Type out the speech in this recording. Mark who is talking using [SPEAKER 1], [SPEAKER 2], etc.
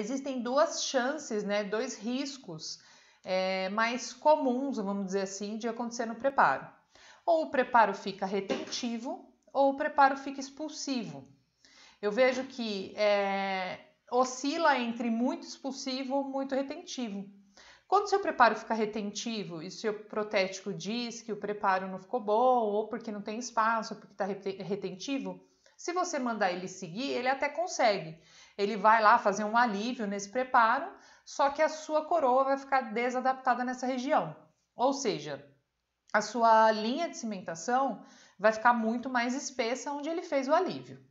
[SPEAKER 1] existem duas chances, né, dois riscos é, mais comuns, vamos dizer assim, de acontecer no preparo. Ou o preparo fica retentivo, ou o preparo fica expulsivo. Eu vejo que é, oscila entre muito expulsivo ou muito retentivo. Quando seu preparo fica retentivo e seu protético diz que o preparo não ficou bom, ou porque não tem espaço, ou porque está retentivo, se você mandar ele seguir, ele até consegue. Ele vai lá fazer um alívio nesse preparo, só que a sua coroa vai ficar desadaptada nessa região. Ou seja, a sua linha de cimentação vai ficar muito mais espessa onde ele fez o alívio.